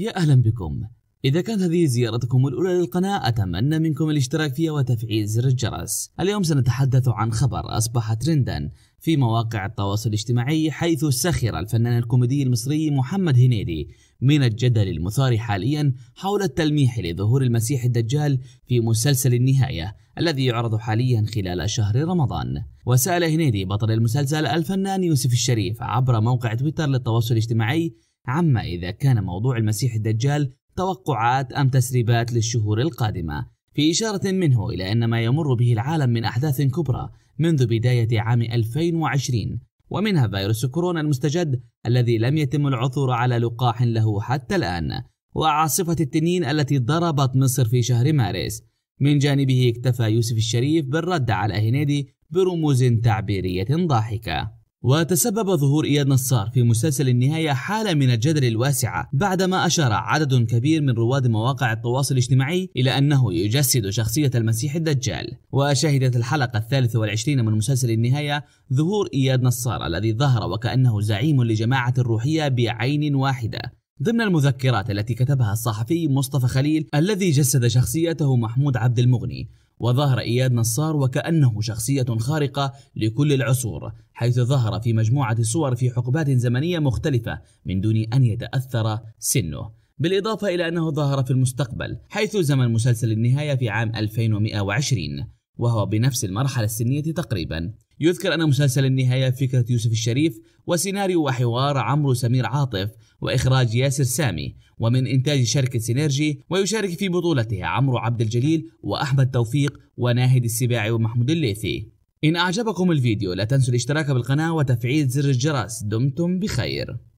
يا أهلا بكم إذا كانت هذه زيارتكم الأولى للقناة أتمنى منكم الاشتراك فيها وتفعيل زر الجرس اليوم سنتحدث عن خبر أصبح ترندا في مواقع التواصل الاجتماعي حيث سخر الفنان الكوميدي المصري محمد هنيدي من الجدل المثار حاليا حول التلميح لظهور المسيح الدجال في مسلسل النهاية الذي يعرض حاليا خلال شهر رمضان وسأل هنيدي بطل المسلسل الفنان يوسف الشريف عبر موقع تويتر للتواصل الاجتماعي عما إذا كان موضوع المسيح الدجال توقعات أم تسريبات للشهور القادمة في إشارة منه إلى أن ما يمر به العالم من أحداث كبرى منذ بداية عام 2020 ومنها فيروس كورونا المستجد الذي لم يتم العثور على لقاح له حتى الآن وعاصفة التنين التي ضربت مصر في شهر مارس من جانبه اكتفى يوسف الشريف بالرد على هنيدي برموز تعبيرية ضاحكة وتسبب ظهور إياد نصار في مسلسل النهاية حالة من الجدل الواسعة بعدما أشار عدد كبير من رواد مواقع التواصل الاجتماعي إلى أنه يجسد شخصية المسيح الدجال وشهدت الحلقة الثالثة والعشرين من مسلسل النهاية ظهور إياد نصار الذي ظهر وكأنه زعيم لجماعة الروحية بعين واحدة ضمن المذكرات التي كتبها الصحفي مصطفى خليل الذي جسد شخصيته محمود عبد المغني وظهر إياد نصار وكأنه شخصية خارقة لكل العصور حيث ظهر في مجموعة صور في حقبات زمنية مختلفة من دون أن يتأثر سنه بالإضافة إلى أنه ظهر في المستقبل حيث زمن مسلسل النهاية في عام 2120 وهو بنفس المرحلة السنية تقريبا يذكر أن مسلسل النهاية فكرة يوسف الشريف وسيناريو وحوار عمرو سمير عاطف وإخراج ياسر سامي ومن إنتاج شركة سينيرجي ويشارك في بطولته عمرو عبد الجليل وأحمد توفيق وناهد السباعي ومحمود الليثي إن أعجبكم الفيديو لا تنسوا الاشتراك بالقناة وتفعيل زر الجرس دمتم بخير